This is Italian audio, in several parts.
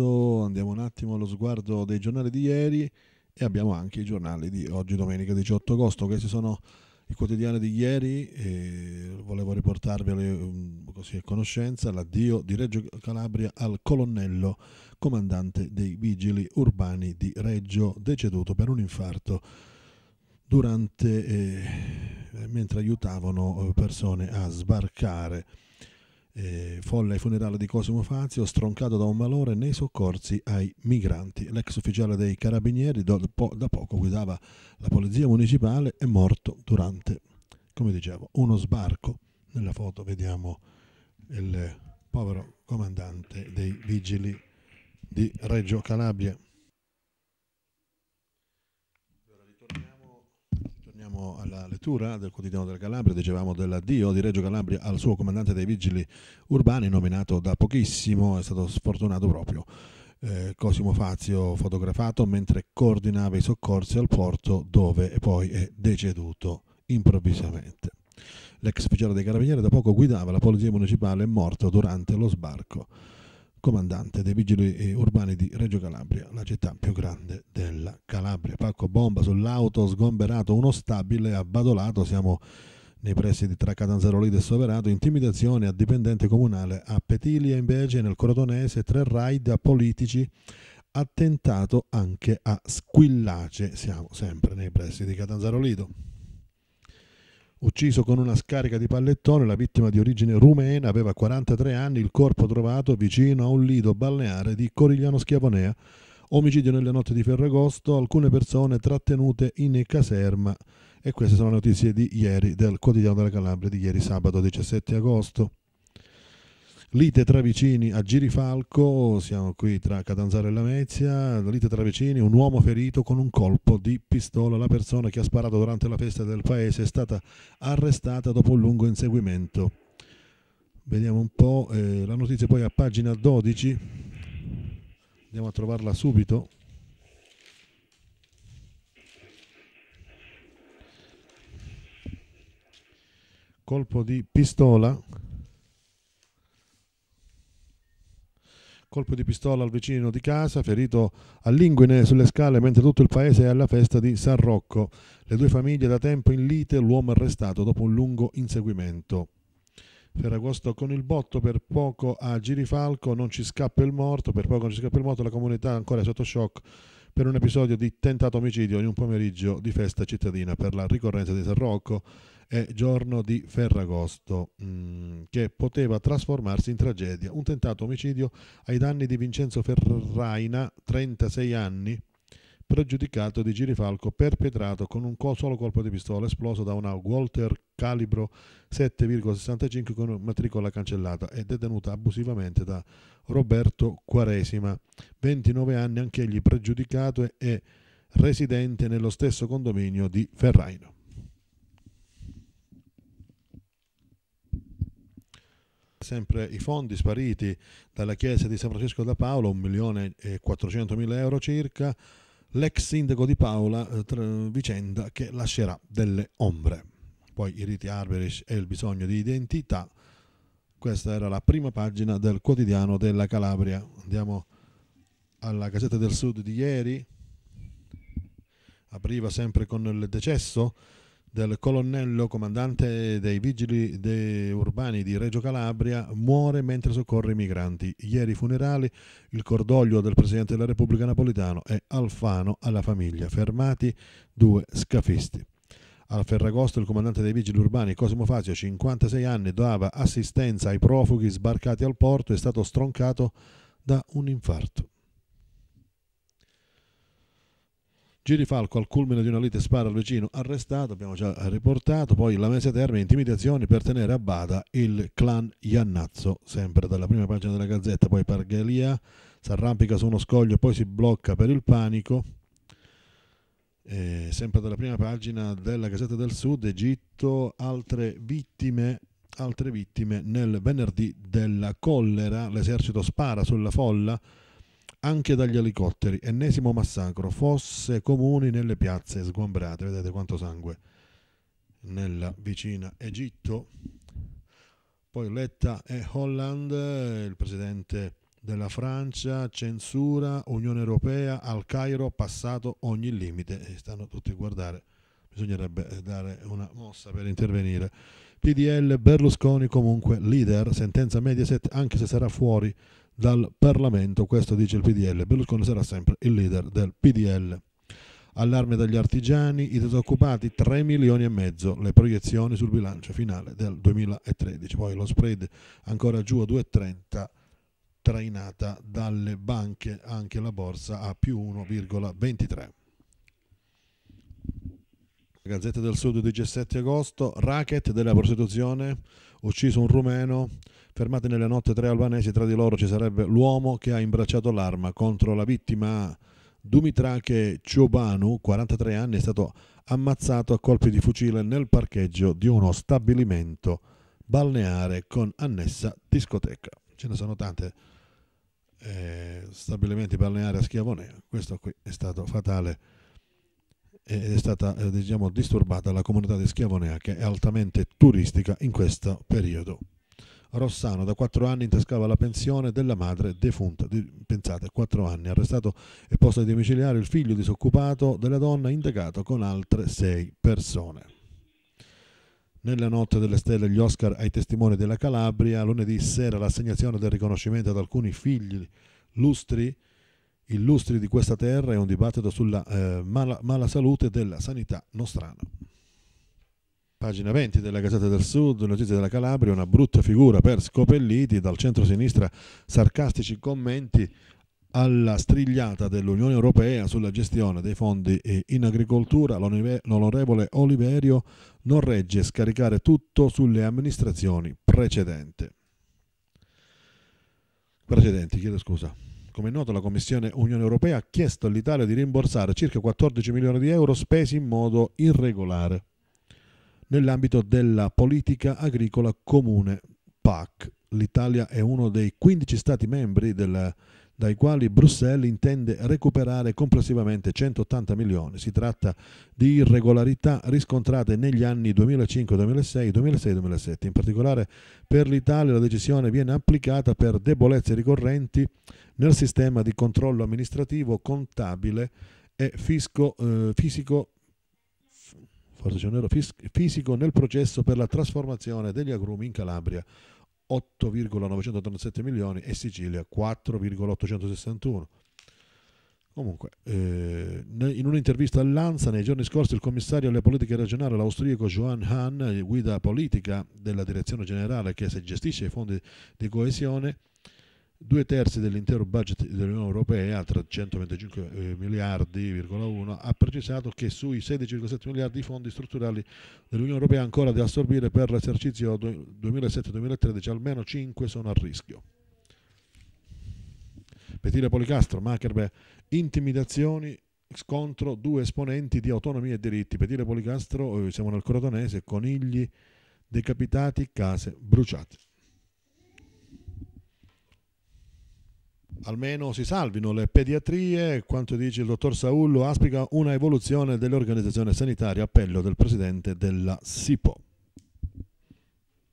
sguardo, andiamo un attimo allo sguardo dei giornali di ieri e abbiamo anche i giornali di oggi domenica 18 agosto. Questi sono i quotidiani di ieri, volevo riportarveli mm, così a conoscenza, l'addio di Reggio Calabria al colonnello comandante dei vigili urbani di Reggio, deceduto per un infarto durante, eh, mentre aiutavano eh, persone a sbarcare eh, folla ai funerali di Cosimo Fazio, stroncato da un malore nei soccorsi ai migranti. L'ex ufficiale dei carabinieri, da poco guidava la polizia municipale, è morto durante, come dicevo, uno sbarco. Nella foto vediamo il povero comandante dei vigili di Reggio Calabria. siamo alla lettura del quotidiano della Calabria, dicevamo dell'addio di Reggio Calabria al suo comandante dei vigili urbani, nominato da pochissimo, è stato sfortunato proprio. Eh, Cosimo Fazio fotografato mentre coordinava i soccorsi al porto dove poi è deceduto improvvisamente. L'ex ufficiale dei carabinieri da poco guidava la polizia municipale morto durante lo sbarco comandante dei vigili eh, urbani di Reggio Calabria, la città più grande della Calabria. Pacco bomba sull'auto, sgomberato uno stabile abbadolato, siamo nei pressi di tra Lido e Soverato, intimidazione a dipendente comunale a Petilia invece, nel Crotonese, tre raid a politici, attentato anche a Squillace, siamo sempre nei pressi di Catanzaro Lido. Ucciso con una scarica di pallettone, la vittima di origine rumena aveva 43 anni, il corpo trovato vicino a un lido balneare di Corigliano Schiavonea. Omicidio nelle notti di Ferragosto, alcune persone trattenute in caserma. E queste sono le notizie di ieri del quotidiano della Calabria di ieri sabato 17 agosto. Lite tra vicini a Girifalco, siamo qui tra Catanzaro e Lamezia, lite tra vicini, un uomo ferito con un colpo di pistola. La persona che ha sparato durante la festa del paese è stata arrestata dopo un lungo inseguimento. Vediamo un po' eh, la notizia poi a pagina 12, andiamo a trovarla subito. Colpo di pistola Colpo di pistola al vicino di casa, ferito a linguine sulle scale mentre tutto il paese è alla festa di San Rocco. Le due famiglie da tempo in lite, l'uomo arrestato dopo un lungo inseguimento. Ferragosto con il botto, per poco a Girifalco non ci scappa il morto, per poco non ci scappa il morto, la comunità ancora è sotto shock per un episodio di tentato omicidio in un pomeriggio di festa cittadina per la ricorrenza di San Rocco e giorno di Ferragosto, mm, che poteva trasformarsi in tragedia. Un tentato omicidio ai danni di Vincenzo Ferraina, 36 anni, pregiudicato di girifalco perpetrato con un solo colpo di pistola esploso da una Walter calibro 7,65 con matricola cancellata e detenuta abusivamente da Roberto Quaresima, 29 anni anch'egli pregiudicato e residente nello stesso condominio di Ferraino. sempre i fondi spariti dalla Chiesa di San Francesco da Paolo, 1.400.000 euro circa, l'ex sindaco di Paola, eh, vicenda che lascerà delle ombre. Poi i riti arberish e il bisogno di identità. Questa era la prima pagina del quotidiano della Calabria. Andiamo alla Gazzetta del Sud di ieri. Apriva sempre con il decesso del colonnello comandante dei vigili de urbani di Reggio Calabria muore mentre soccorre i migranti. Ieri i funerali, il cordoglio del presidente della Repubblica Napolitano e Alfano alla famiglia, fermati due scafisti. Al Ferragosto il comandante dei vigili urbani Cosimo Fazio, 56 anni, dava assistenza ai profughi sbarcati al porto e è stato stroncato da un infarto. Giri Falco al culmine di una lite spara al vicino arrestato, abbiamo già riportato, poi la mese termine intimidazioni per tenere a bada il clan Iannazzo, sempre dalla prima pagina della gazzetta, poi Parghelia si arrampica su uno scoglio e poi si blocca per il panico. Eh, sempre dalla prima pagina della Gazzetta del Sud, Egitto, altre vittime, altre vittime nel venerdì della collera, l'esercito spara sulla folla, anche dagli elicotteri. Ennesimo massacro, fosse comuni nelle piazze sgombrate. Vedete quanto sangue nella vicina Egitto. Poi Letta e Holland, il presidente della Francia, censura, Unione Europea, al Cairo passato ogni limite. E stanno tutti a guardare, bisognerebbe eh, dare una mossa per intervenire. PDL Berlusconi comunque leader, sentenza Mediaset anche se sarà fuori dal Parlamento, questo dice il PDL, Berlusconi sarà sempre il leader del PDL. Allarme dagli artigiani, i disoccupati 3 milioni e mezzo, le proiezioni sul bilancio finale del 2013, poi lo spread ancora giù a 2,30 trainata dalle banche, anche la borsa a più 1,23. Gazzetta del Sud 17 agosto, racket della prostituzione, ucciso un rumeno, Fermati nella notte tre albanesi, tra di loro ci sarebbe l'uomo che ha imbracciato l'arma contro la vittima Dumitrache Ciobanu, 43 anni, è stato ammazzato a colpi di fucile nel parcheggio di uno stabilimento balneare con annessa discoteca. Ce ne sono tante eh, stabilimenti balneari a Schiavonea. Questo qui è stato fatale ed è stata eh, diciamo, disturbata la comunità di Schiavonea che è altamente turistica in questo periodo. Rossano da quattro anni intascava la pensione della madre defunta, di, pensate, quattro anni, arrestato e posto ai domiciliari il figlio disoccupato della donna indagato con altre sei persone. Nella notte delle stelle gli Oscar ai testimoni della Calabria, lunedì sera l'assegnazione del riconoscimento ad alcuni figli lustri, illustri di questa terra e un dibattito sulla eh, mala, mala salute della sanità nostrana. Pagina 20 della Gazzetta del Sud, notizie della Calabria, una brutta figura per Scopelliti, dal centro-sinistra sarcastici commenti alla strigliata dell'Unione Europea sulla gestione dei fondi in agricoltura, l'onorevole Oliverio non regge scaricare tutto sulle amministrazioni precedenti. Precedenti, chiedo scusa. Come è noto, la Commissione Unione Europea ha chiesto all'Italia di rimborsare circa 14 milioni di euro spesi in modo irregolare nell'ambito della politica agricola comune PAC. L'Italia è uno dei 15 Stati membri del, dai quali Bruxelles intende recuperare complessivamente 180 milioni. Si tratta di irregolarità riscontrate negli anni 2005, 2006, 2006, 2007. In particolare per l'Italia la decisione viene applicata per debolezze ricorrenti nel sistema di controllo amministrativo, contabile e fisco, eh, fisico forzacionero fis- fisico nel processo per la trasformazione degli agrumi in Calabria 8,987 milioni e Sicilia 4,861. Comunque, eh, in un'intervista all'ANSA nei giorni scorsi il commissario alle politiche regionali, l'austriaco Johan Hahn, guida politica della direzione generale che gestisce i fondi di coesione, due terzi dell'intero budget dell'Unione Europea, 325 eh, miliardi,1, ha precisato che sui 16,7 miliardi di fondi strutturali dell'Unione Europea ancora da assorbire per l'esercizio 2007-2013 almeno 5 sono a rischio. Petire Policastro, Macherbe, intimidazioni scontro due esponenti di autonomia e diritti. Petire Policastro, eh, siamo nel Crotonese, conigli decapitati, case bruciate. almeno si salvino le pediatrie, quanto dice il dottor Saullo, aspica una evoluzione dell'organizzazione sanitaria, appello del presidente della SIPO.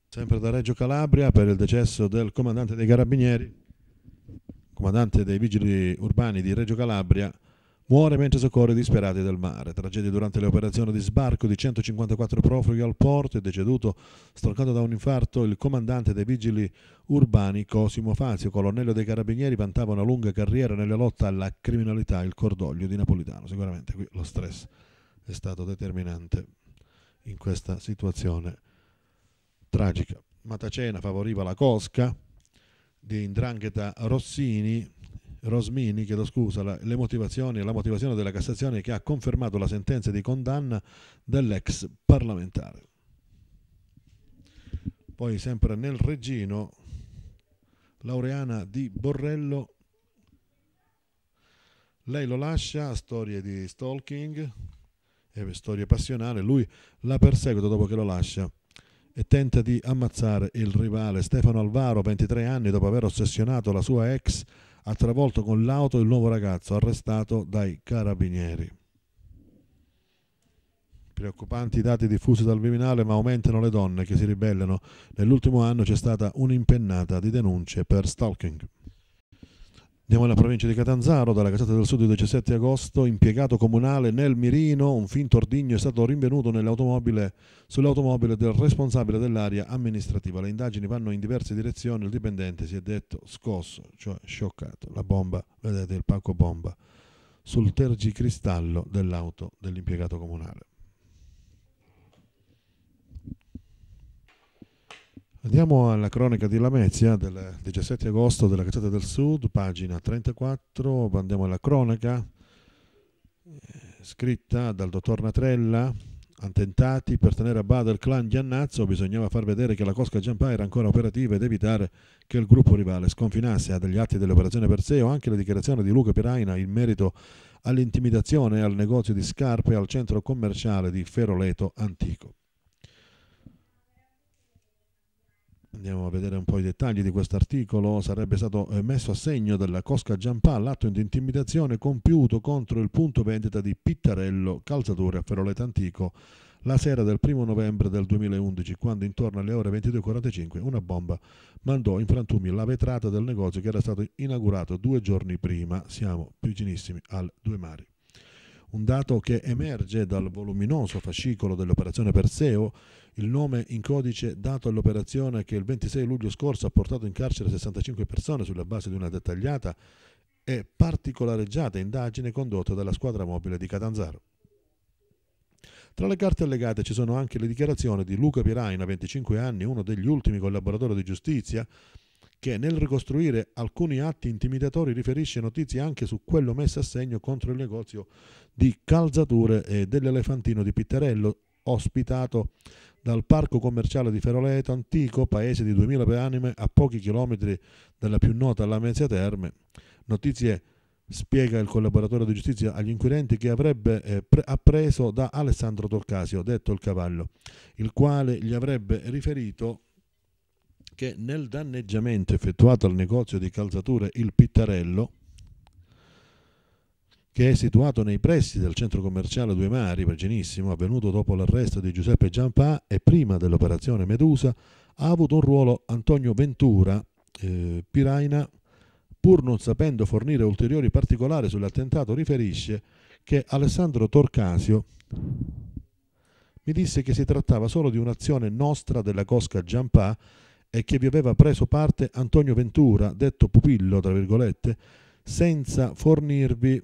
Sempre da Reggio Calabria per il decesso del comandante dei carabinieri, comandante dei vigili urbani di Reggio Calabria, Muore mentre soccorre i disperati del mare. Tragedia durante le operazioni di sbarco di 154 profughi al porto e deceduto, stroncato da un infarto, il comandante dei vigili urbani Cosimo Fazio, colonnello dei carabinieri, vantava una lunga carriera nella lotta alla criminalità, il cordoglio di Napolitano. Sicuramente qui lo stress è stato determinante in questa situazione tragica. Matacena favoriva la cosca di Indrangheta Rossini, Rosmini, chiedo scusa, la, le motivazioni, la motivazione della Cassazione che ha confermato la sentenza di condanna dell'ex parlamentare. Poi sempre nel Regino, Laureana di Borrello, lei lo lascia, storie di stalking, storie passionali, lui la persegue dopo che lo lascia e tenta di ammazzare il rivale Stefano Alvaro, 23 anni, dopo aver ossessionato la sua ex ha travolto con l'auto il nuovo ragazzo arrestato dai carabinieri. Preoccupanti i dati diffusi dal Viminale, ma aumentano le donne che si ribellano. Nell'ultimo anno c'è stata un'impennata di denunce per stalking. Andiamo alla provincia di Catanzaro, dalla Casata del Sud il 17 agosto, impiegato comunale nel Mirino, un finto ordigno è stato rinvenuto sull'automobile del responsabile dell'area amministrativa. Le indagini vanno in diverse direzioni, il dipendente si è detto scosso, cioè scioccato. La bomba, vedete il pacco bomba, sul tergicristallo dell'auto dell'impiegato comunale. Andiamo alla cronaca di Lamezia del 17 agosto della Cacciata del Sud, pagina 34, andiamo alla cronaca eh, scritta dal dottor Natrella, Antentati per tenere a bada il clan Giannazzo bisognava far vedere che la Cosca Giampà era ancora operativa ed evitare che il gruppo rivale sconfinasse a degli atti dell'operazione Perseo anche la dichiarazione di Luca Piraina in merito all'intimidazione al negozio di scarpe al centro commerciale di Feroleto Antico. Andiamo a vedere un po' i dettagli di questo articolo. Sarebbe stato eh, messo a segno dalla Cosca Giampà l'atto di intimidazione compiuto contro il punto vendita di Pittarello, calzatore a Feroleta Antico, la sera del 1 novembre del 2011, quando intorno alle ore 22.45 una bomba mandò in frantumi la vetrata del negozio che era stato inaugurato due giorni prima. Siamo vicinissimi al Due Mari un dato che emerge dal voluminoso fascicolo dell'operazione Perseo, il nome in codice dato all'operazione che il 26 luglio scorso ha portato in carcere 65 persone sulla base di una dettagliata e particolareggiata indagine condotta dalla squadra mobile di Catanzaro. Tra le carte allegate ci sono anche le dichiarazioni di Luca Piraina, 25 anni, uno degli ultimi collaboratori di giustizia, che nel ricostruire alcuni atti intimidatori riferisce notizie anche su quello messo a segno contro il negozio di calzature e dell'elefantino di Pitterello, ospitato dal parco commerciale di Feroleto Antico, paese di 2000 per anime a pochi chilometri dalla più nota Lamezia Terme. Notizie spiega il collaboratore di giustizia agli inquirenti che avrebbe eh, appreso da Alessandro Torcasio, detto il cavallo, il quale gli avrebbe riferito che nel danneggiamento effettuato al negozio di calzature Il Pittarello, che è situato nei pressi del centro commerciale Due Mari, Pagenissimo, avvenuto dopo l'arresto di Giuseppe Giampà e prima dell'operazione Medusa, ha avuto un ruolo Antonio Ventura, eh, Piraina, pur non sapendo fornire ulteriori particolari sull'attentato, riferisce che Alessandro Torcasio mi disse che si trattava solo di un'azione nostra della cosca Giampà e che vi aveva preso parte Antonio Ventura, detto pupillo, tra virgolette, senza fornirvi,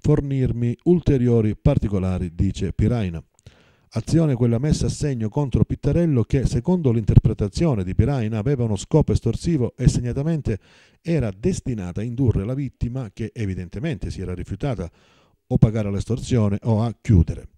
fornirmi ulteriori particolari, dice Piraina. Azione quella messa a segno contro Pittarello che, secondo l'interpretazione di Piraina, aveva uno scopo estorsivo e segnatamente era destinata a indurre la vittima, che evidentemente si era rifiutata, o pagare l'estorsione o a chiudere.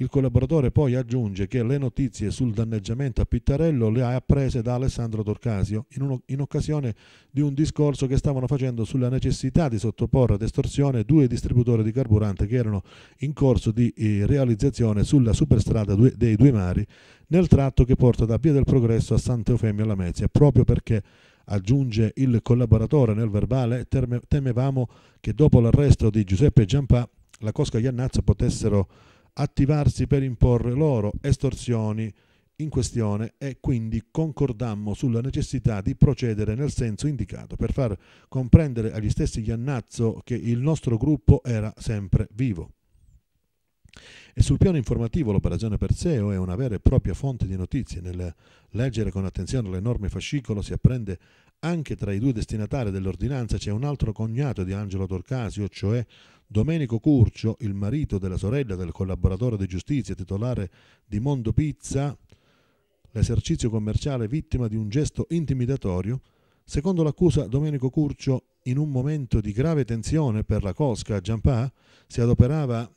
Il collaboratore poi aggiunge che le notizie sul danneggiamento a Pittarello le ha apprese da Alessandro Torcasio in, uno, in occasione di un discorso che stavano facendo sulla necessità di sottoporre ad estorsione due distributori di carburante che erano in corso di eh, realizzazione sulla superstrada due, dei Due Mari nel tratto che porta da Via del Progresso a Sant'Eufemio alla Mezia, proprio perché aggiunge il collaboratore nel verbale, temevamo che dopo l'arresto di Giuseppe Giampà la Cosca Giannazzo potessero attivarsi per imporre loro estorsioni in questione e quindi concordammo sulla necessità di procedere nel senso indicato per far comprendere agli stessi Giannazzo che il nostro gruppo era sempre vivo. E sul piano informativo l'operazione Perseo è una vera e propria fonte di notizie. Nel leggere con attenzione l'enorme fascicolo si apprende anche tra i due destinatari dell'ordinanza c'è un altro cognato di Angelo Torcasio, cioè Domenico Curcio, il marito della sorella del collaboratore di giustizia titolare di Mondo Pizza, l'esercizio commerciale vittima di un gesto intimidatorio, secondo l'accusa Domenico Curcio, in un momento di grave tensione per la Cosca, a Giampà si adoperava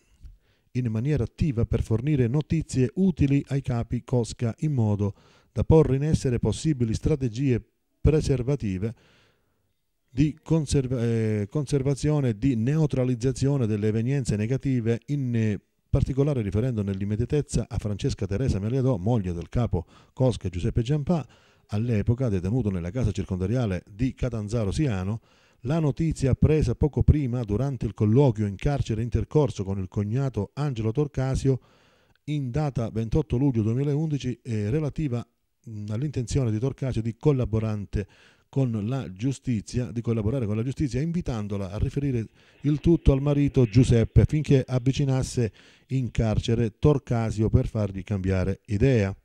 in maniera attiva per fornire notizie utili ai capi Cosca in modo da porre in essere possibili strategie preservative di conserva- eh, conservazione e di neutralizzazione delle evenienze negative, in particolare riferendo nell'immediatezza a Francesca Teresa Meliadò, moglie del capo Cosca Giuseppe Giampà, all'epoca detenuto nella casa circondariale di Catanzaro Siano, la notizia appresa poco prima durante il colloquio in carcere intercorso con il cognato Angelo Torcasio in data 28 luglio 2011 eh, relativa all'intenzione di Torcasio di collaborante con la giustizia, di collaborare con la giustizia, invitandola a riferire il tutto al marito Giuseppe affinché avvicinasse in carcere Torcasio per fargli cambiare idea.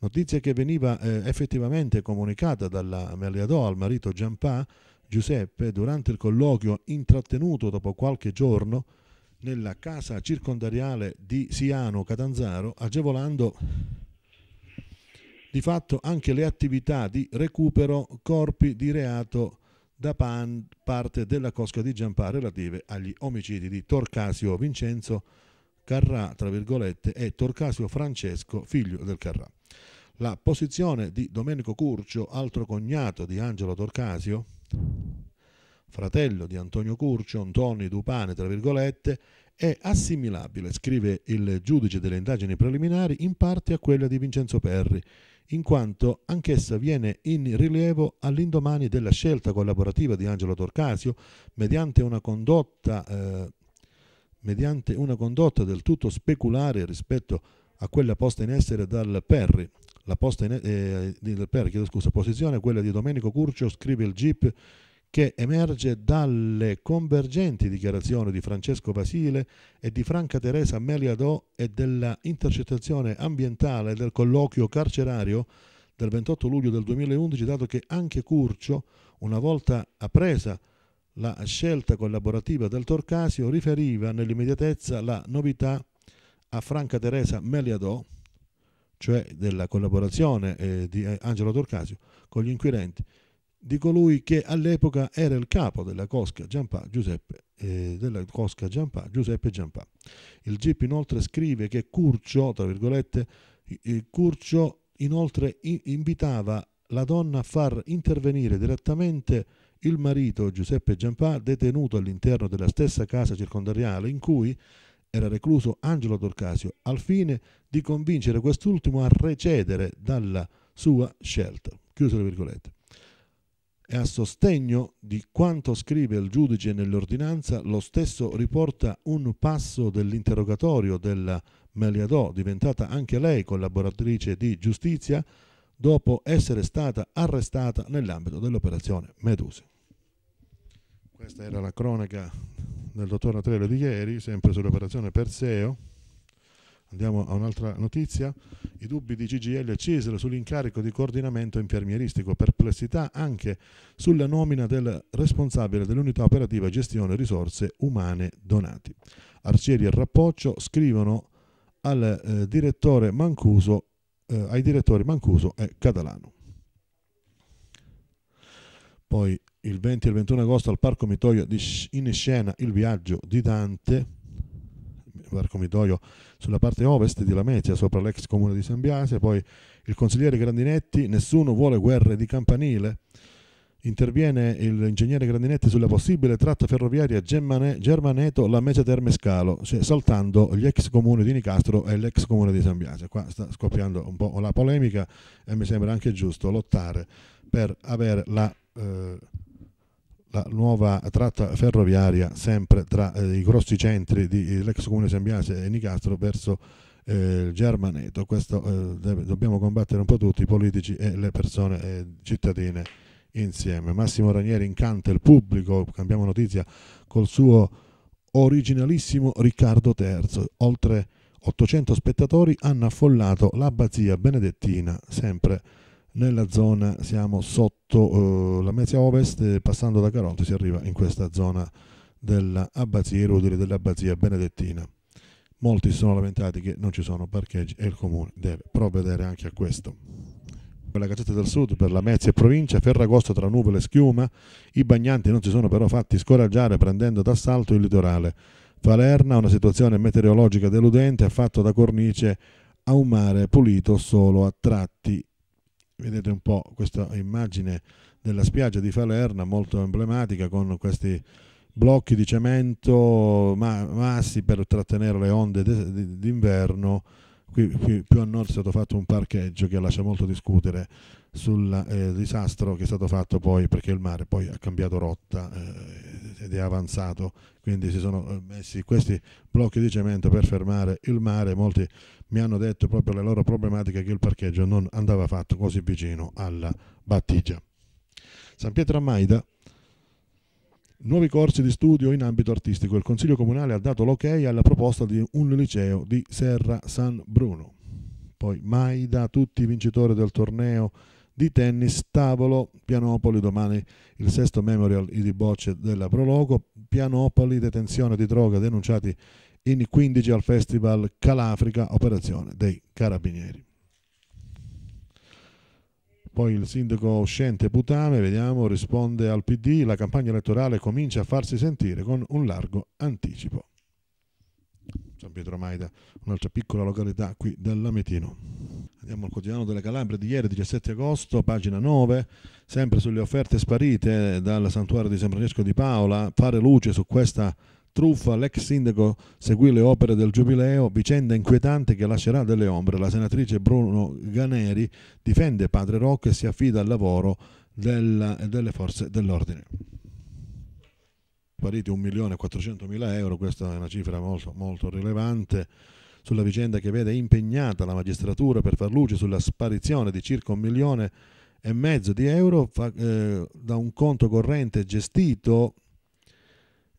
Notizia che veniva eh, effettivamente comunicata dalla Meliadò al marito Giampà Giuseppe durante il colloquio intrattenuto dopo qualche giorno nella casa circondariale di Siano Catanzaro, agevolando di fatto anche le attività di recupero corpi di reato da pan, parte della cosca di Giampà relative agli omicidi di Torcasio Vincenzo Carrà, tra virgolette, e Torcasio Francesco, figlio del Carrà. La posizione di Domenico Curcio, altro cognato di Angelo Torcasio, fratello di Antonio Curcio, Antonio Dupane, tra virgolette, è assimilabile, scrive il giudice delle indagini preliminari, in parte a quella di Vincenzo Perri, in quanto anch'essa viene in rilievo all'indomani della scelta collaborativa di Angelo Torcasio mediante una condotta, eh, mediante una condotta del tutto speculare rispetto a quella posta in essere dal Perri. La posta in, eh, eh del Perri, chiedo scusa, posizione quella di Domenico Curcio, scrive il GIP che emerge dalle convergenti dichiarazioni di Francesco Basile e di Franca Teresa Meliadò e della intercettazione ambientale del colloquio carcerario del 28 luglio del 2011, dato che anche Curcio, una volta appresa la scelta collaborativa del Torcasio, riferiva nell'immediatezza la novità a Franca Teresa Meliadò, cioè della collaborazione eh, di eh, Angelo Torcasio, con gli inquirenti di colui che all'epoca era il capo della cosca Giampà Giuseppe, eh, della cosca Giampà, Giuseppe Giampà. Il GIP inoltre scrive che Curcio, tra virgolette, Curcio inoltre invitava la donna a far intervenire direttamente il marito Giuseppe Giampà, detenuto all'interno della stessa casa circondariale in cui era recluso Angelo Dorcasio, al fine di convincere quest'ultimo a recedere dalla sua scelta. Chiuso le virgolette. E a sostegno di quanto scrive il giudice nell'ordinanza, lo stesso riporta un passo dell'interrogatorio della Meliadò, diventata anche lei collaboratrice di giustizia, dopo essere stata arrestata nell'ambito dell'operazione Meduse. Questa era la cronaca del dottor Natrello di ieri, sempre sull'operazione Perseo. Andiamo a un'altra notizia. I dubbi di CGL e Cesare sull'incarico di coordinamento infermieristico, perplessità anche sulla nomina del responsabile dell'unità operativa gestione risorse umane donati. Arcieri e Rappoccio scrivono al, eh, direttore Mancuso, eh, ai direttori Mancuso e Catalano. Poi il 20 e il 21 agosto al Parco Mitoio in scena il viaggio di Dante dal comitoio sulla parte ovest di Lamezia, sopra l'ex comune di San Biase, poi il consigliere Grandinetti, nessuno vuole guerre di campanile. Interviene l'ingegnere Grandinetti sulla possibile tratta ferroviaria Germaneto-Lamezia Termescalo, cioè saltando gli ex comuni di Nicastro e l'ex comune di San Biase. Qua sta scoppiando un po' la polemica e mi sembra anche giusto lottare per avere la eh, la nuova tratta ferroviaria sempre tra eh, i grossi centri dell'ex eh, comune Sembiase e Nicastro verso eh, Germaneto. Questo eh, dobbiamo combattere un po' tutti, i politici e le persone eh, cittadine insieme. Massimo Ranieri incanta il pubblico, cambiamo notizia, col suo originalissimo Riccardo III. Oltre 800 spettatori hanno affollato l'abbazia benedettina, sempre nella zona siamo sotto eh, la media ovest passando da Caronte si arriva in questa zona dell'abbazia Rudere dell'abbazia benedettina molti sono lamentati che non ci sono parcheggi e il comune deve provvedere anche a questo la Gazzetta del Sud per la Mezia e provincia, Ferragosto tra nuvole e schiuma, i bagnanti non si sono però fatti scoraggiare prendendo d'assalto il litorale. Falerna, una situazione meteorologica deludente, ha fatto da cornice a un mare pulito solo a tratti vedete un po' questa immagine della spiaggia di Falerna molto emblematica con questi blocchi di cemento massi per trattenere le onde d'inverno qui, qui, più a nord è stato fatto un parcheggio che lascia molto discutere sul eh, disastro che è stato fatto poi perché il mare poi ha cambiato rotta eh, ed è avanzato, quindi si sono eh, messi questi blocchi di cemento per fermare il mare, molti mi hanno detto proprio le loro problematiche che il parcheggio non andava fatto così vicino alla battigia. San Pietro a Maida Nuovi corsi di studio in ambito artistico. Il Consiglio Comunale ha dato l'ok alla proposta di un liceo di Serra San Bruno. Poi Maida, tutti i vincitori del torneo di tennis tavolo Pianopoli domani il sesto memorial di bocce della Prologo Pianopoli detenzione di droga denunciati in 15 al festival Calafrica operazione dei carabinieri poi il sindaco uscente Putame, vediamo, risponde al PD, la campagna elettorale comincia a farsi sentire con un largo anticipo. San Pietro Maida, un'altra piccola località qui dell'Ametino. Andiamo al quotidiano delle Calabria di ieri 17 agosto, pagina 9, sempre sulle offerte sparite dal santuario di San Francesco di Paola, fare luce su questa Truffa, l'ex sindaco seguì le opere del Giubileo, vicenda inquietante che lascerà delle ombre. La senatrice Bruno Ganeri difende Padre Rocco e si affida al lavoro della, delle forze dell'ordine. Pariti 1.400.000 euro, questa è una cifra molto, molto rilevante sulla vicenda che vede impegnata la magistratura per far luce sulla sparizione di circa un milione e mezzo di euro fa, eh, da un conto corrente gestito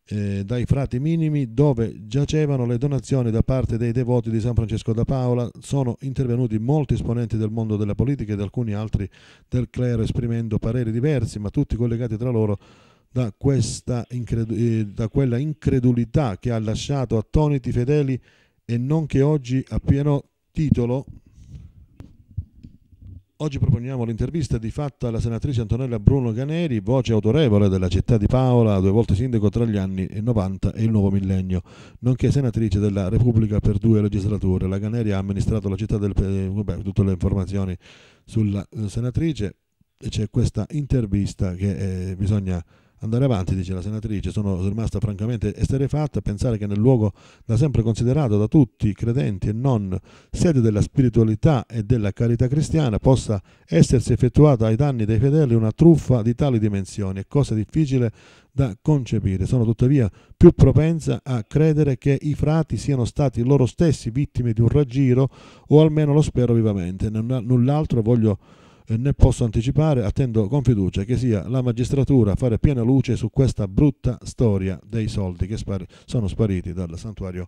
eh, dai frati minimi dove giacevano le donazioni da parte dei devoti di San Francesco da Paola, sono intervenuti molti esponenti del mondo della politica ed alcuni altri del clero esprimendo pareri diversi, ma tutti collegati tra loro da, incredu- eh, da quella incredulità che ha lasciato attoniti fedeli e non che oggi a pieno titolo Oggi proponiamo l'intervista di fatta alla senatrice Antonella Bruno Ganeri, voce autorevole della città di Paola, due volte sindaco tra gli anni 90 e il nuovo millennio, nonché senatrice della Repubblica per due legislature. La Ganeri ha amministrato la città del... Beh, tutte le informazioni sulla eh, senatrice e c'è questa intervista che eh, bisogna Andare avanti, dice la senatrice, sono rimasta francamente esterefatta a pensare che nel luogo da sempre considerato da tutti, credenti e non, sede della spiritualità e della carità cristiana, possa essersi effettuata ai danni dei fedeli una truffa di tali dimensioni, è cosa difficile da concepire. Sono tuttavia più propensa a credere che i frati siano stati loro stessi vittime di un raggiro, o almeno lo spero vivamente. Null'altro voglio eh, né posso anticipare, attendo con fiducia che sia la magistratura a fare piena luce su questa brutta storia dei soldi che spar sono spariti dal santuario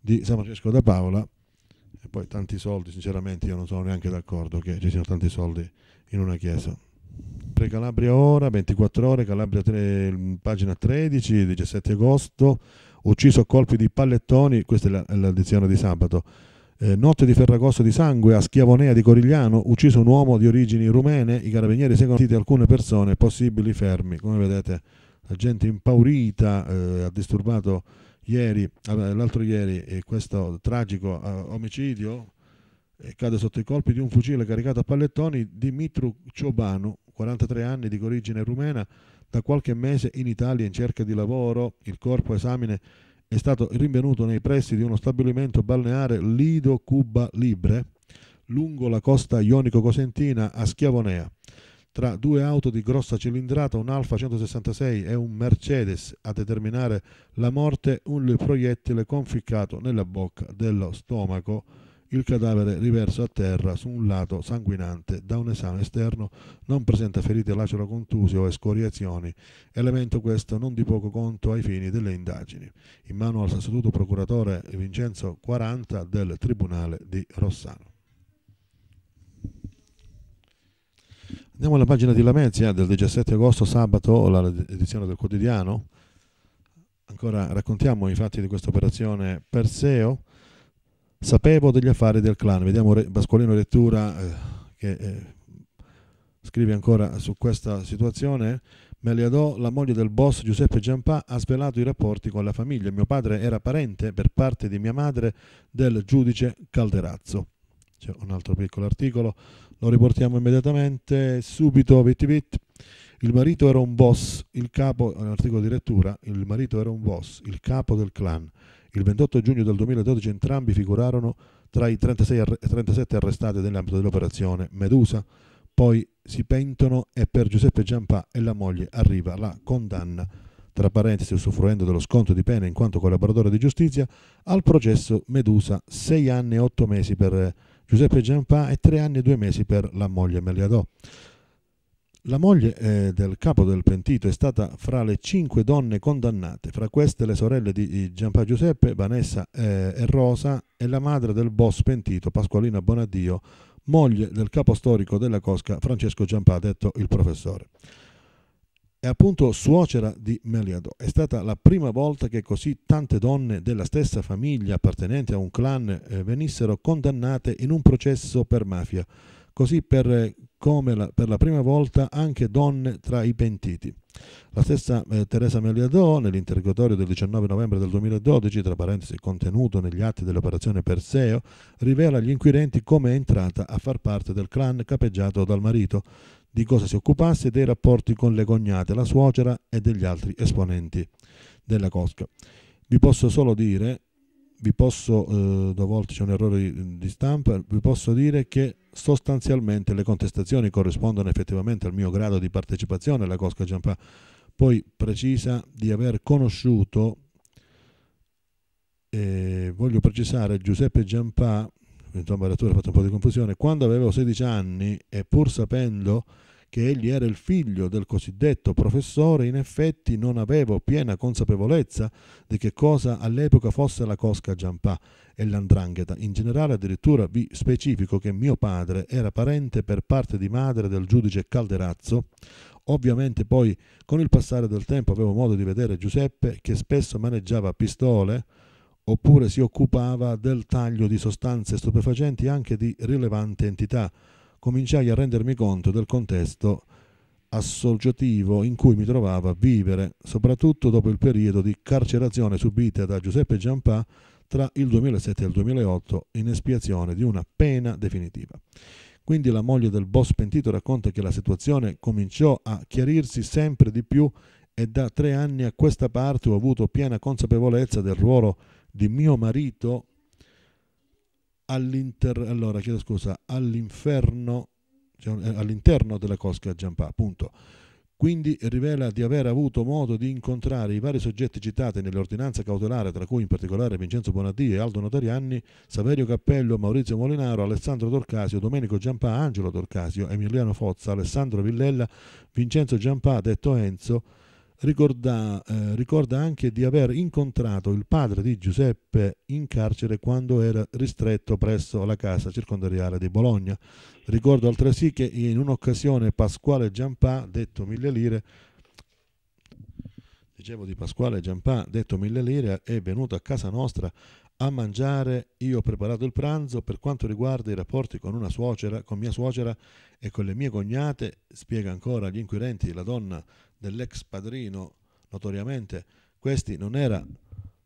di San Francesco da Paola. E poi tanti soldi, sinceramente io non sono neanche d'accordo che ci siano tanti soldi in una chiesa. Pre Calabria ora, 24 ore, Calabria 3, pagina 13, 17 agosto, ucciso a colpi di pallettoni, questa è la, è l'edizione di sabato eh, notte di Ferragosto di Sangue a Schiavonea di Corigliano, ucciso un uomo di origini rumene, i carabinieri seguono alcune persone possibili fermi. Come vedete la gente impaurita eh, ha disturbato ieri, ah, l'altro ieri eh, questo tragico eh, omicidio e eh, cade sotto i colpi di un fucile caricato a pallettoni Dimitru Ciobanu, 43 anni di origine rumena, da qualche mese in Italia in cerca di lavoro. Il corpo esamine è stato rinvenuto nei pressi di uno stabilimento balneare Lido Cuba Libre, lungo la costa ionico-cosentina a Schiavonea, tra due auto di grossa cilindrata, un Alfa 166 e un Mercedes, a determinare la morte un proiettile conficcato nella bocca dello stomaco il cadavere riverso a terra su un lato sanguinante da un esame esterno non presenta ferite lacero contusi o escoriazioni, elemento questo non di poco conto ai fini delle indagini, in mano al sostituto procuratore Vincenzo 40 del Tribunale di Rossano. Andiamo alla pagina di Lamezia eh, del 17 agosto, sabato, l'edizione del quotidiano. Ancora raccontiamo i fatti di questa operazione Perseo Sapevo degli affari del clan. Vediamo Pasqualino Lettura eh, che eh, scrive ancora su questa situazione. Meliadò, la moglie del boss Giuseppe Giampà, ha svelato i rapporti con la famiglia. Mio padre era parente per parte di mia madre del giudice Calderazzo. C'è un altro piccolo articolo, lo riportiamo immediatamente, subito, bit bit. Il marito era un boss, il capo, un articolo di lettura, il marito era un boss, il capo del clan. Il 28 giugno del 2012 entrambi figurarono tra i 36 ar- 37 arrestati nell'ambito dell'operazione Medusa, poi si pentono e per Giuseppe Giampà e la moglie arriva la condanna, tra parentesi usufruendo dello sconto di pena in quanto collaboratore di giustizia, al processo Medusa 6 anni e 8 mesi per Giuseppe Giampà e 3 anni e 2 mesi per la moglie Meliadò. La moglie eh, del capo del pentito è stata fra le cinque donne condannate, fra queste le sorelle di Giampa Giuseppe, Vanessa eh, e Rosa e la madre del boss pentito Pasqualina Bonaddio, moglie del capo storico della Cosca Francesco Giampa, detto il professore. È appunto suocera di Meliadò. È stata la prima volta che così tante donne della stessa famiglia appartenenti a un clan eh, venissero condannate in un processo per mafia così per eh, come la, per la prima volta anche donne tra i pentiti. La stessa eh, Teresa Meliadò, nell'interrogatorio del 19 novembre del 2012, tra parentesi contenuto negli atti dell'operazione Perseo, rivela agli inquirenti come è entrata a far parte del clan capeggiato dal marito, di cosa si occupasse e dei rapporti con le cognate, la suocera e degli altri esponenti della cosca. Vi posso solo dire vi posso, eh, da volte c'è un errore di, di stampa, vi posso dire che sostanzialmente le contestazioni corrispondono effettivamente al mio grado di partecipazione alla Cosca Giampà, poi precisa di aver conosciuto, eh, voglio precisare, Giuseppe Giampà, insomma ha fatto un po' di confusione, quando avevo 16 anni e pur sapendo che egli era il figlio del cosiddetto professore, in effetti non avevo piena consapevolezza di che cosa all'epoca fosse la Cosca Giampà e l'Andrangheta. In generale addirittura vi specifico che mio padre era parente per parte di madre del giudice Calderazzo, Ovviamente poi con il passare del tempo avevo modo di vedere Giuseppe che spesso maneggiava pistole oppure si occupava del taglio di sostanze stupefacenti anche di rilevante entità, cominciai a rendermi conto del contesto associativo in cui mi trovavo a vivere, soprattutto dopo il periodo di carcerazione subita da Giuseppe Giampà tra il 2007 e il 2008 in espiazione di una pena definitiva. Quindi la moglie del boss pentito racconta che la situazione cominciò a chiarirsi sempre di più e da tre anni a questa parte ho avuto piena consapevolezza del ruolo di mio marito allora, scusa, all'inferno, cioè, eh, all'interno della cosca Giampà, punto. Quindi rivela di aver avuto modo di incontrare i vari soggetti citati nell'ordinanza cautelare, tra cui in particolare Vincenzo Bonadì e Aldo Notarianni, Saverio Cappello, Maurizio Molinaro, Alessandro Torcasio, Domenico Giampà, Angelo Torcasio, Emiliano Fozza, Alessandro Villella, Vincenzo Giampà, detto Enzo, Ricorda, eh, ricorda, anche di aver incontrato il padre di Giuseppe in carcere quando era ristretto presso la casa circondariale di Bologna. Ricordo altresì che in un'occasione Pasquale Giampà, detto Mille Lire, dicevo di Pasquale Giampà, detto Mille Lire, è venuto a casa nostra a mangiare, io ho preparato il pranzo, per quanto riguarda i rapporti con una suocera, con mia suocera e con le mie cognate, spiega ancora agli inquirenti la donna dell'ex padrino, notoriamente, questi non, era,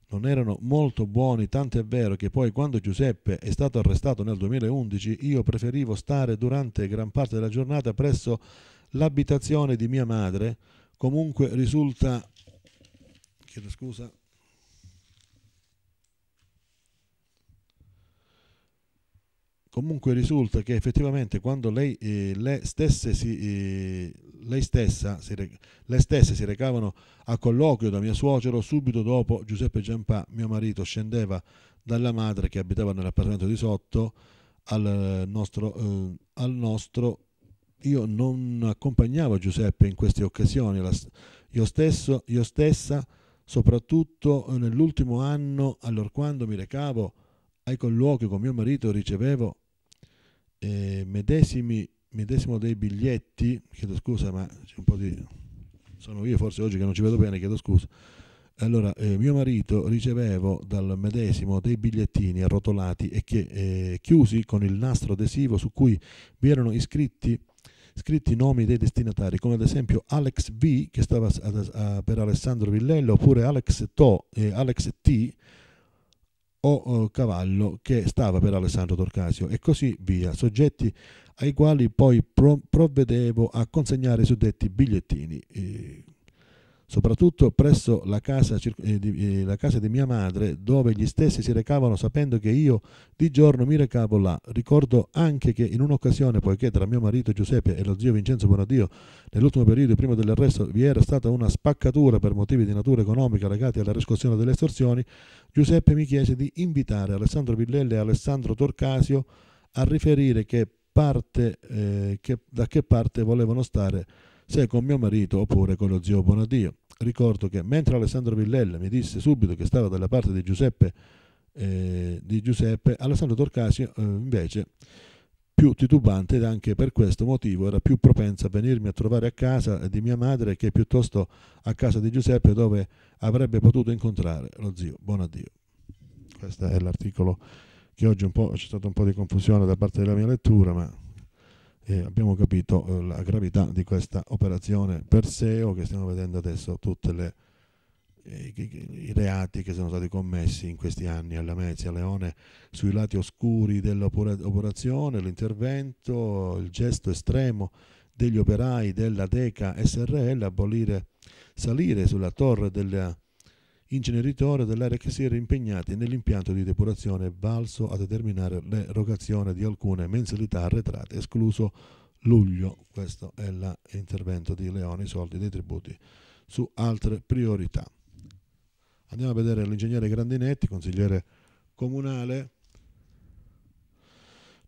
non erano molto buoni, tanto è vero che poi quando Giuseppe è stato arrestato nel 2011 io preferivo stare durante gran parte della giornata presso l'abitazione di mia madre, comunque risulta, chiedo scusa, comunque risulta che effettivamente quando lei, eh, le stesse si, eh, lei stessa, si re, stesse si recavano a colloquio da mio suocero subito dopo Giuseppe Giampà, mio marito, scendeva dalla madre che abitava nell'appartamento di sotto al eh, nostro, eh, al nostro io non accompagnavo Giuseppe in queste occasioni, la, io, stesso, io stessa soprattutto nell'ultimo anno, allora quando mi recavo ai colloqui con mio marito ricevevo eh, medesimi, medesimo dei biglietti, chiedo scusa ma c'è un po' di... sono io forse oggi che non ci vedo bene, chiedo scusa. Allora, eh, mio marito ricevevo dal medesimo dei bigliettini arrotolati e che, eh, chiusi con il nastro adesivo su cui vi erano iscritti scritti i nomi dei destinatari, come ad esempio Alex V, che stava ad, a, per Alessandro Villello, oppure Alex, to, e Alex T, o eh, cavallo che stava per Alessandro Torcasio e così via, soggetti ai quali poi pro- provvedevo a consegnare i suddetti bigliettini. Eh, soprattutto presso la casa, eh, di, eh, la casa, di, mia madre, dove gli stessi si recavano sapendo che io di giorno mi recavo là. Ricordo anche che in un'occasione, poiché tra mio marito Giuseppe e lo zio Vincenzo Bonadio, nell'ultimo periodo prima dell'arresto, vi era stata una spaccatura per motivi di natura economica legati alla riscossione delle estorsioni, Giuseppe mi chiese di invitare Alessandro Villelli e Alessandro Torcasio a riferire che parte, eh, che, da che parte volevano stare se con mio marito oppure con lo zio Bonadio. Ricordo che mentre Alessandro Villella mi disse subito che stava dalla parte di Giuseppe, eh, di Giuseppe Alessandro Torcasio eh, invece più titubante ed anche per questo motivo era più propensa a venirmi a trovare a casa di mia madre che piuttosto a casa di Giuseppe dove avrebbe potuto incontrare lo zio Bonadio. Questo è l'articolo che oggi c'è stato un po' di confusione da parte della mia lettura, ma eh, abbiamo capito eh, la gravità di questa operazione Perseo che stiamo vedendo adesso tutti eh, i reati che sono stati commessi in questi anni alla Mezia Leone sui lati oscuri dell'operazione, l'intervento, il gesto estremo degli operai della Deca SRL abolire, salire sulla torre della inceneritore dell'area che si era impegnati nell'impianto di depurazione valso a determinare l'erogazione di alcune mensilità arretrate, escluso luglio. Questo è l'intervento di Leone, i soldi dei tributi su altre priorità. Andiamo a vedere l'ingegnere Grandinetti, consigliere comunale.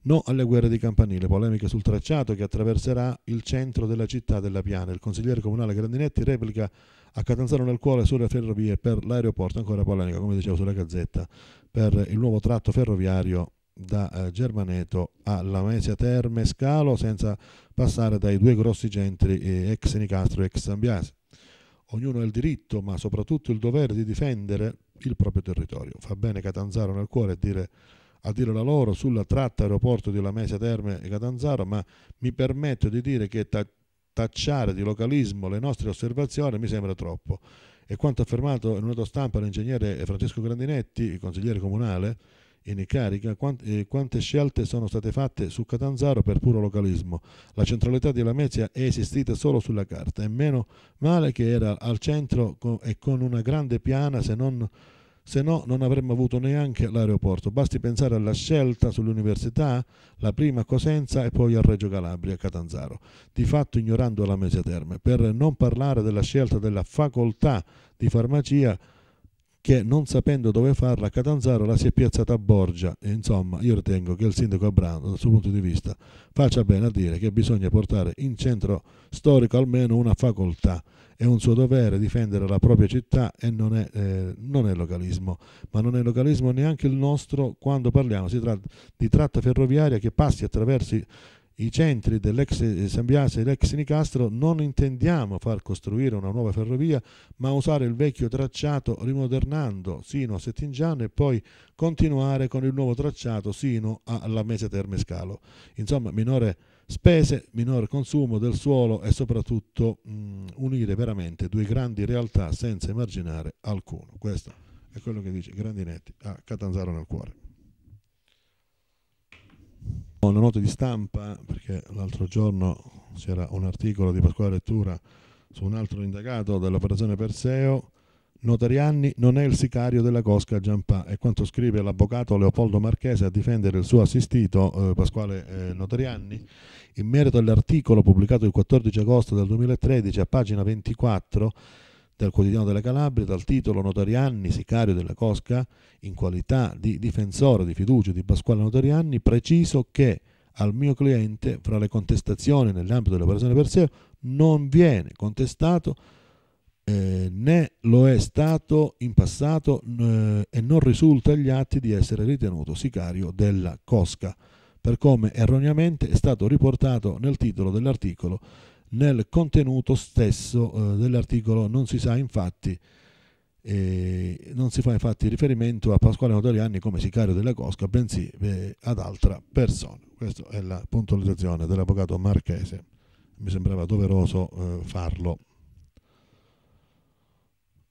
No alle guerre di campanile, polemiche sul tracciato che attraverserà il centro della città della Piana. Il consigliere comunale Grandinetti replica a Catanzaro nel cuore sulle ferrovie per l'aeroporto, ancora polemica come dicevo sulla Gazzetta, per il nuovo tratto ferroviario da eh, Germaneto a Lamesia Terme Scalo senza passare dai due grossi centri eh, ex Nicastro e ex Sambiasi Ognuno ha il diritto, ma soprattutto il dovere di difendere il proprio territorio. Fa bene Catanzaro nel cuore a dire, a dire la loro sulla tratta aeroporto di Lamesia Terme e Catanzaro, ma mi permetto di dire che ta- tacciare di localismo le nostre osservazioni mi sembra troppo. E quanto affermato in una stampa l'ingegnere Francesco Grandinetti, consigliere comunale in carica, eh, quante scelte sono state fatte su Catanzaro per puro localismo. La centralità di Lamezia è esistita solo sulla carta e meno male che era al centro e con una grande piana se non se no non avremmo avuto neanche l'aeroporto. Basti pensare alla scelta sull'università, la prima a Cosenza e poi a Reggio Calabria, a Catanzaro, di fatto ignorando la Mesia Terme, per non parlare della scelta della facoltà di farmacia che non sapendo dove farla a Catanzaro la si è piazzata a Borgia. E, insomma, io ritengo che il sindaco Abrano, dal suo punto di vista, faccia bene a dire che bisogna portare in centro storico almeno una facoltà. È un suo dovere difendere la propria città e non è, eh, non è localismo, ma non è localismo neanche il nostro quando parliamo si tratta di tratta ferroviaria che passi attraverso i centri dell'ex eh, San e dell'ex Nicastro non intendiamo far costruire una nuova ferrovia, ma usare il vecchio tracciato rimodernando sino a Settingiano e poi continuare con il nuovo tracciato sino alla Mese Terme Scalo. Insomma, minore spese, minor consumo del suolo e soprattutto mh, mm, unire veramente due grandi realtà senza emarginare alcuno. Questo è quello che dice Grandinetti a Catanzaro nel cuore una nota di stampa, perché l'altro giorno c'era un articolo di Pasquale Lettura su un altro indagato dell'operazione Perseo, Notarianni non è il sicario della cosca Giampà, è quanto scrive l'avvocato Leopoldo Marchese a difendere il suo assistito eh, Pasquale eh, Notarianni in merito all'articolo pubblicato il 14 agosto del 2013 a pagina 24 del quotidiano della Calabria dal titolo Notarianni, sicario della Cosca, in qualità di difensore di fiducia di Pasquale Notarianni, preciso che al mio cliente, fra le contestazioni nell'ambito dell'operazione Perseo, non viene contestato eh, né lo è stato in passato eh, e non risulta agli atti di essere ritenuto sicario della Cosca, per come erroneamente è stato riportato nel titolo dell'articolo nel contenuto stesso eh, dell'articolo non si sa infatti eh, non si fa infatti riferimento a Pasquale Notoriani come sicario della Cosca, bensì eh, ad altra persona. Questa è la puntualizzazione dell'avvocato marchese. Mi sembrava doveroso eh, farlo.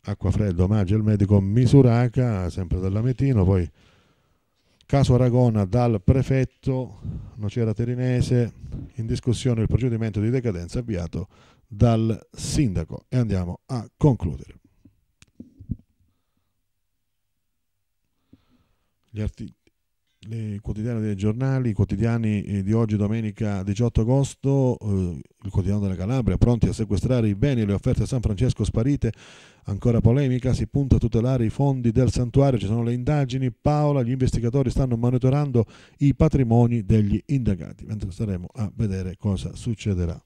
acqua fredda omaggio il medico Misuraca, sempre dell'Ametino, poi Caso Aragona dal prefetto Nocera Terinese, in discussione il procedimento di decadenza avviato dal sindaco. E andiamo a concludere. Gli articoli le quotidiane dei giornali, i quotidiani eh, di oggi domenica 18 agosto, eh, il quotidiano della Calabria, pronti a sequestrare i beni e le offerte a San Francesco sparite, ancora polemica, si punta a tutelare i fondi del santuario, ci sono le indagini, Paola, gli investigatori stanno monitorando i patrimoni degli indagati, mentre staremo a vedere cosa succederà.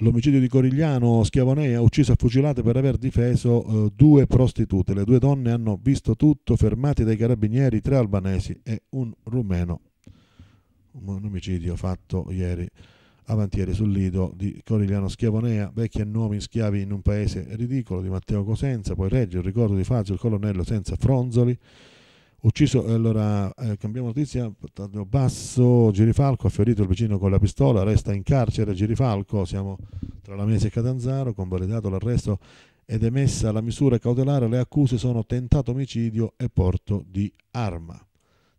L'omicidio di Corigliano, Schiavonei ha ucciso a fucilate per aver difeso eh, due prostitute. Le due donne hanno visto tutto, fermati dai carabinieri, tre albanesi e un rumeno. Un omicidio fatto ieri avantieri sul lido di Corigliano Schiavonea, vecchi e nuovi schiavi in un paese ridicolo di Matteo Cosenza, poi regge il ricordo di Fazio, il colonnello senza fronzoli, Ucciso, allora eh, cambiamo notizia, Tardo basso, Girifalco ha ferito il vicino con la pistola, resta in carcere Girifalco, siamo tra la Mese e Catanzaro, convalidato l'arresto ed emessa la misura cautelare, le accuse sono tentato omicidio e porto di arma.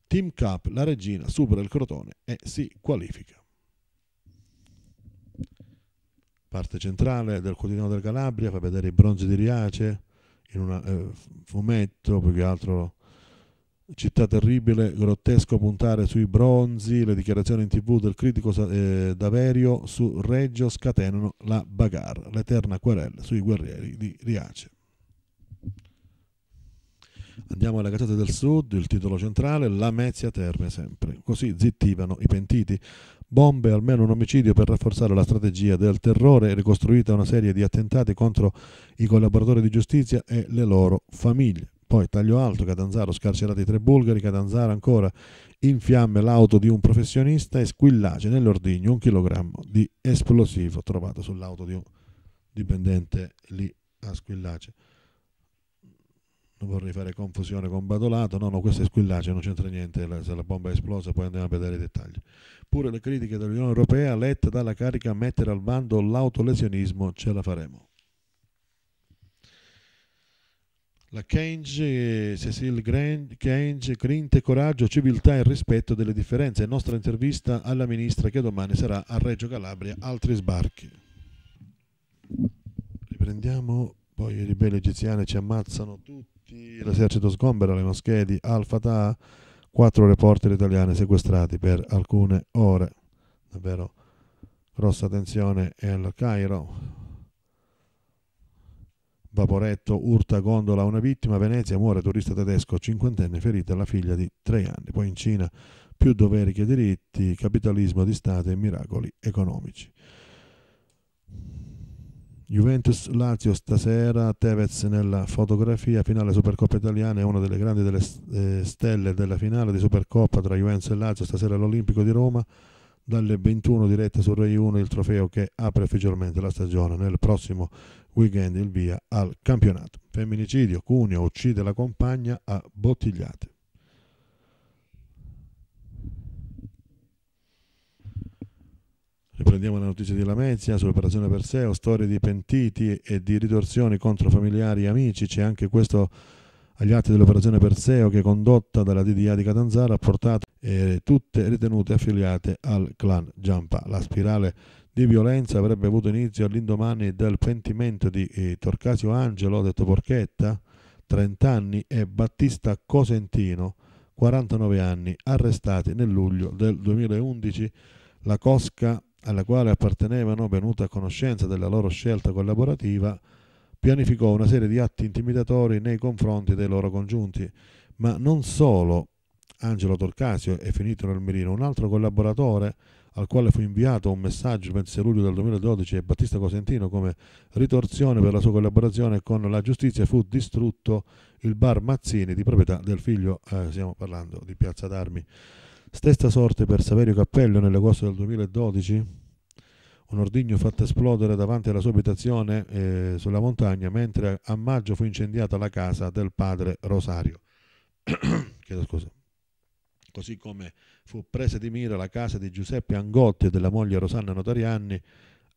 Team Cup, la regina supera il Crotone e si qualifica. Parte centrale del quotidiano del Calabria fa vedere i bronzi di Riace in un eh, fumetto, più che altro città terribile, grottesco puntare sui bronzi, le dichiarazioni in tv del critico eh, Daverio su Reggio scatenano la bagarre, l'eterna acquerella sui guerrieri di Riace. Andiamo alle cazzate del sud, il titolo centrale, la Mezia Terme sempre. Così zittivano i pentiti. Bombe, almeno un omicidio per rafforzare la strategia del terrore, ricostruita una serie di attentati contro i collaboratori di giustizia e le loro famiglie. Poi taglio alto, Catanzaro scarcerati tre bulgari, Catanzaro ancora in fiamme l'auto di un professionista e squillace nell'ordigno un chilogrammo di esplosivo trovato sull'auto di un dipendente lì a squillace. Non vorrei fare confusione con Badolato, no, no, questo è squillace, non c'entra niente, se la bomba è esplosa poi andiamo a vedere i dettagli. Pure le critiche dell'Unione Europea, letta dalla carica a mettere al bando l'autolesionismo, ce la faremo. La Keynes, Cecil Grand, Keynes, Crinte, coraggio, civiltà e rispetto delle differenze. Nostra intervista alla ministra che domani sarà a Reggio Calabria, altri sbarchi. Riprendiamo, poi i ribelli egiziani ci ammazzano tutti, l'esercito sgombera le moschee di Al-Fatah, quattro reporter italiani sequestrati per alcune ore. Davvero grossa attenzione al Cairo, Vaporetto urta gondola a una vittima, Venezia muore turista tedesco cinquantenne ferita la figlia di tre anni. Poi in Cina più doveri che diritti, capitalismo di Stato e miracoli economici. Juventus Lazio stasera, Tevez nella fotografia, finale Supercoppa italiana è una delle grandi delle eh, stelle della finale di Supercoppa tra Juventus e Lazio, stasera all'Olimpico di Roma dalle 21 dirette su Rai 1 il trofeo che apre ufficialmente la stagione nel prossimo weekend il via al campionato. Femminicidio, Cuneo uccide la compagna a bottigliate. Riprendiamo la notizia di Lamezia sull'operazione Perseo, storie di pentiti e di ritorsioni contro familiari e amici, c'è anche questo agli atti dell'operazione Perseo che condotta dalla DDA di Catanzaro ha portato eh, tutte ritenute affiliate al clan Giampa. La spirale di violenza avrebbe avuto inizio all'indomani del pentimento di eh, Torcasio Angelo, detto Porchetta, 30 anni, e Battista Cosentino, 49 anni, arrestati nel luglio del 2011. La cosca alla quale appartenevano, venuta a conoscenza della loro scelta collaborativa, pianificò una serie di atti intimidatori nei confronti dei loro congiunti, ma non solo Angelo Torcasio è finito nel mirino, un altro collaboratore al quale fu inviato un messaggio il 26 luglio del 2012 e Battista Cosentino come ritorsione per la sua collaborazione con la giustizia fu distrutto il bar Mazzini di proprietà del figlio, eh, stiamo parlando di Piazza d'Armi. Stessa sorte per Saverio Cappello nell'agosto del 2012 un ordigno fatto esplodere davanti alla sua abitazione eh, sulla montagna, mentre a maggio fu incendiata la casa del padre Rosario. Chiedo scusa. Così come fu presa di mira la casa di Giuseppe Angotti e della moglie Rosanna Notarianni,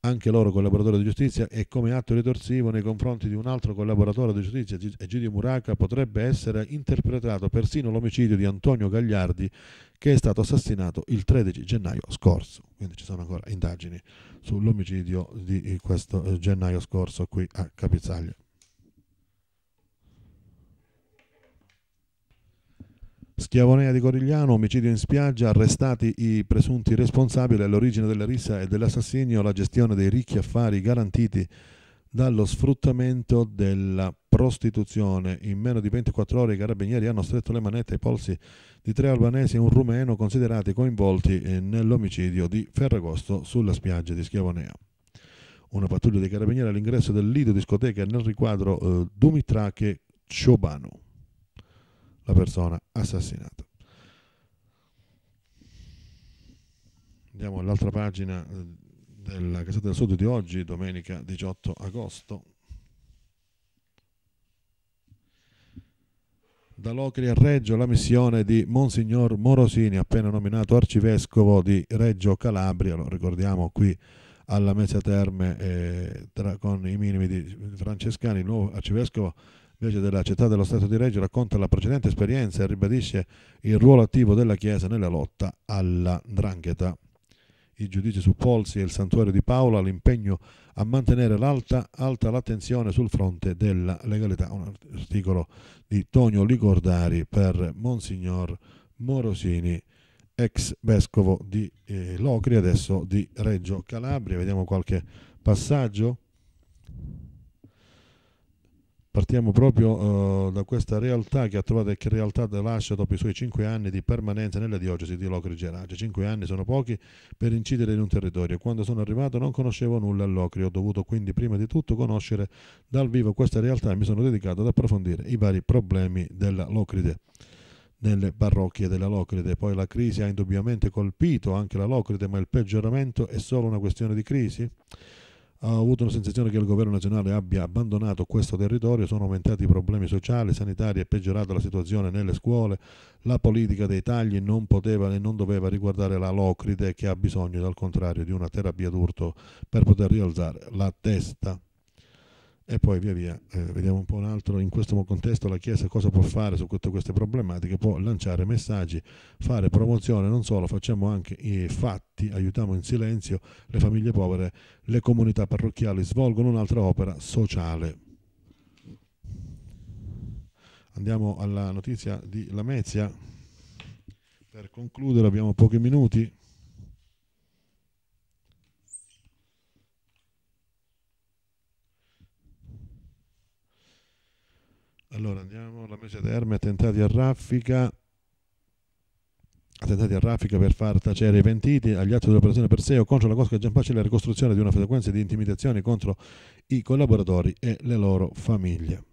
anche loro collaboratori di giustizia e come atto ritorsivo nei confronti di un altro collaboratore di giustizia, Egidio Muraca, potrebbe essere interpretato persino l'omicidio di Antonio Gagliardi che è stato assassinato il 13 gennaio scorso. Quindi ci sono ancora indagini sull'omicidio di eh, questo eh, gennaio scorso qui a Capizzaglia. Schiavonea di Corigliano, omicidio in spiaggia, arrestati i presunti responsabili all'origine della rissa e dell'assassinio, la gestione dei ricchi affari garantiti dallo sfruttamento della prostituzione. In meno di 24 ore i carabinieri hanno stretto le manette ai polsi di tre albanesi e un rumeno considerati coinvolti eh, nell'omicidio di Ferragosto sulla spiaggia di Schiavonea. Una pattuglia dei carabinieri all'ingresso del lido discoteca nel riquadro eh, Dumitrache Ciobanu la persona assassinata. Andiamo all'altra pagina eh, della Casata del Sud di oggi, domenica 18 agosto. Da Locri a Reggio la missione di Monsignor Morosini, appena nominato arcivescovo di Reggio Calabria, lo ricordiamo qui alla Mezza Terme eh, tra, con i minimi di Francescani, il nuovo arcivescovo invece della città dello Stato di Reggio, racconta la precedente esperienza e ribadisce il ruolo attivo della Chiesa nella lotta alla drangheta. I giudici su Polsi e il santuario di Paola, l'impegno a mantenere l'alta, alta l'attenzione sul fronte della legalità. Un articolo di Tonio Ligordari per Monsignor Morosini ex vescovo di eh, Locri, adesso di Reggio Calabria. Vediamo qualche passaggio. Partiamo proprio uh, da questa realtà che ha trovato e che in realtà lascia dopo i suoi cinque anni di permanenza nella diocesi di Locri Gerace. Cinque anni sono pochi per incidere in un territorio. Quando sono arrivato non conoscevo nulla a Locri, ho dovuto quindi prima di tutto conoscere dal vivo questa realtà e mi sono dedicato ad approfondire i vari problemi della Locride nelle parrocchie della Locride. Poi la crisi ha indubbiamente colpito anche la Locride, ma il peggioramento è solo una questione di crisi? ho avuto la sensazione che il governo nazionale abbia abbandonato questo territorio, sono aumentati i problemi sociali, sanitari, è peggiorata la situazione nelle scuole, la politica dei tagli non poteva e non doveva riguardare la Locride che ha bisogno al contrario di una terapia d'urto per poter rialzare la testa. E poi via via, eh, vediamo un po' un altro, in questo contesto la Chiesa cosa può fare su tutte queste problematiche? Può lanciare messaggi, fare promozione, non solo, facciamo anche i fatti, aiutiamo in silenzio le famiglie povere, le comunità parrocchiali, svolgono un'altra opera sociale. Andiamo alla notizia di Lamezia. Per concludere abbiamo pochi minuti. Allora andiamo alla mese terme, attentati a raffica, attentati a raffica per far tacere i pentiti, agli atti dell'operazione Perseo contro la Cosca Giampace e la ricostruzione di una frequenza di intimidazioni contro i collaboratori e le loro famiglie.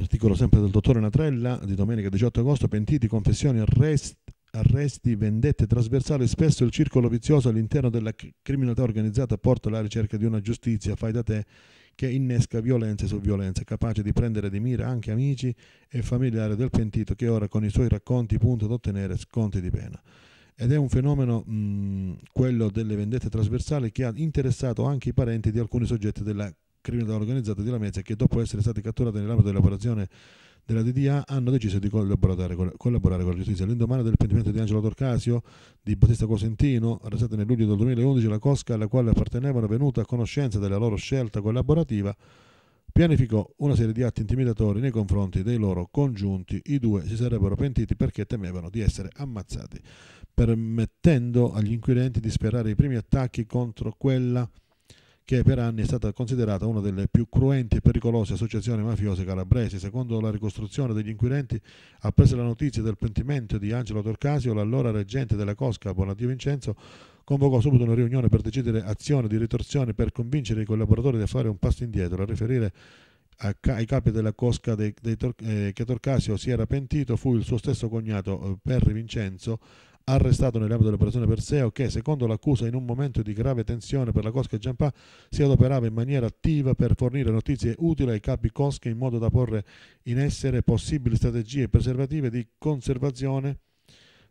Articolo sempre del dottore Natrella di domenica 18 agosto, pentiti, confessioni, arresti, arresti, vendette trasversali, spesso il circolo vizioso all'interno della criminalità organizzata porta alla ricerca di una giustizia fai da te che innesca violenze su violenze, capace di prendere di mira anche amici e familiari del pentito che ora con i suoi racconti punta ad ottenere sconti di pena. Ed è un fenomeno, mh, mhmm, quello delle vendette trasversali, che ha interessato anche i parenti di alcuni soggetti della criminalità organizzata di Lamezia che dopo essere stati catturati nell'ambito dell'operazione della DDA hanno deciso di collaborare con, collaborare con la giustizia. L'indomani del pentimento di Angelo Torcasio, di Battista Cosentino, arrestati nel luglio del 2011, la Cosca alla quale appartenevano è venuta a conoscenza della loro scelta collaborativa, pianificò una serie di atti intimidatori nei confronti dei loro congiunti. I due si sarebbero pentiti perché temevano di essere ammazzati, permettendo agli inquirenti di sperare i primi attacchi contro quella che per anni è stata considerata una delle più cruenti e pericolose associazioni mafiose calabresi. Secondo la ricostruzione degli inquirenti, apprese la notizia del pentimento di Angelo Torcasio, l'allora reggente della Cosca, Bonadio Vincenzo, convocò subito una riunione per decidere azioni di ritorsione per convincere i collaboratori a fare un passo indietro, a riferire ai capi della cosca dei, dei, eh, che Torcasio si era pentito fu il suo stesso cognato eh, Perri Vincenzo arrestato nell'ambito dell'operazione Perseo che, secondo l'accusa, in un momento di grave tensione per la cosca Giampà si adoperava in maniera attiva per fornire notizie utili ai capi cosche in modo da porre in essere possibili strategie preservative di conservazione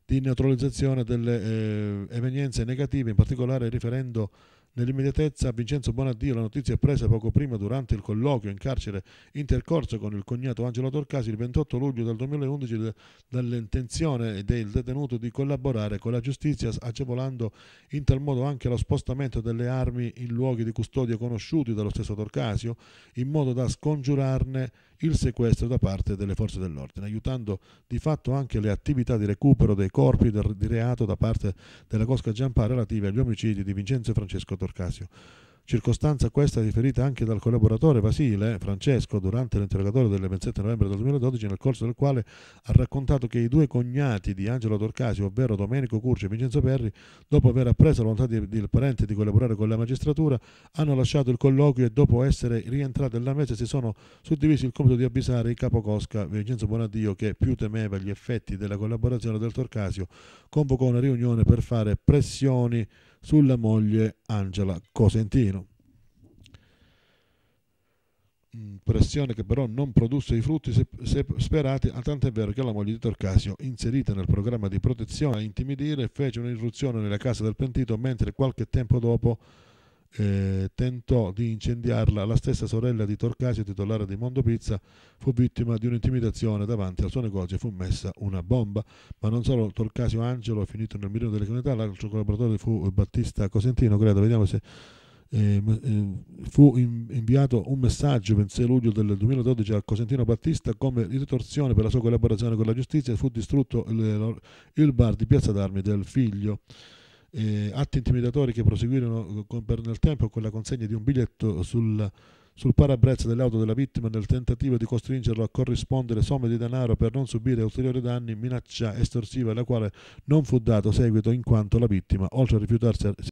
di neutralizzazione delle eh, evenienze negative, in particolare riferendo Nell'immediatezza Vincenzo Bonaddio la notizia appresa poco prima durante il colloquio in carcere intercorso con il cognato Angelo Torcasi il 28 luglio del 2011 dall'intenzione del detenuto di collaborare con la giustizia agevolando in tal modo anche lo spostamento delle armi in luoghi di custodia conosciuti dallo stesso Torcasio in modo da scongiurarne il sequestro da parte delle forze dell'ordine, aiutando di fatto anche le attività di recupero dei corpi del, di reato da parte della Cosca Giampà relative agli omicidi di Vincenzo e Francesco Torcasio circostanza questa riferita anche dal collaboratore Vasile eh, Francesco durante l'interrogatorio del 27 novembre 2012 nel corso del quale ha raccontato che i due cognati di Angelo Torcasi, ovvero Domenico Curcio e Vincenzo Perri, dopo aver appreso la volontà del parente di collaborare con la magistratura, hanno lasciato il colloquio e dopo essere rientrati nella mese si sono suddivisi il compito di avvisare il capo Cosca, Vincenzo Bonaddio che più temeva gli effetti della collaborazione del Torcasio, convocò una riunione per fare pressioni sulla moglie Angela Cosentino. Mm, pressione che però non produsse i frutti sperati, tant'è vero che la moglie di Torcasio, inserita nel programma di protezione a intimidire, fece un'irruzione nella casa del pentito mentre qualche tempo dopo eh, tentò di incendiarla, la stessa sorella di Torcasio, titolare di Mondo Pizza, fu vittima di un'intimidazione davanti al suo negozio e fu messa una bomba. Ma non solo Torcasio Angelo è finito nel mirino delle comunità, l'altro collaboratore fu Battista Cosentino, credo, vediamo se... Eh, eh, fu in, inviato un messaggio il 6 luglio del 2012 a Cosentino Battista come ritorsione per la sua collaborazione con la giustizia e fu distrutto il, il bar di Piazza d'Armi del figlio eh, atti intimidatori che proseguirono eh, con, per, nel tempo con la consegna di un biglietto sul, sul parabrezza dell'auto della vittima nel tentativo di costringerlo a corrispondere somme di denaro per non subire ulteriori danni, minaccia estorsiva alla quale non fu dato seguito in quanto la vittima, oltre a rifiutarsi A,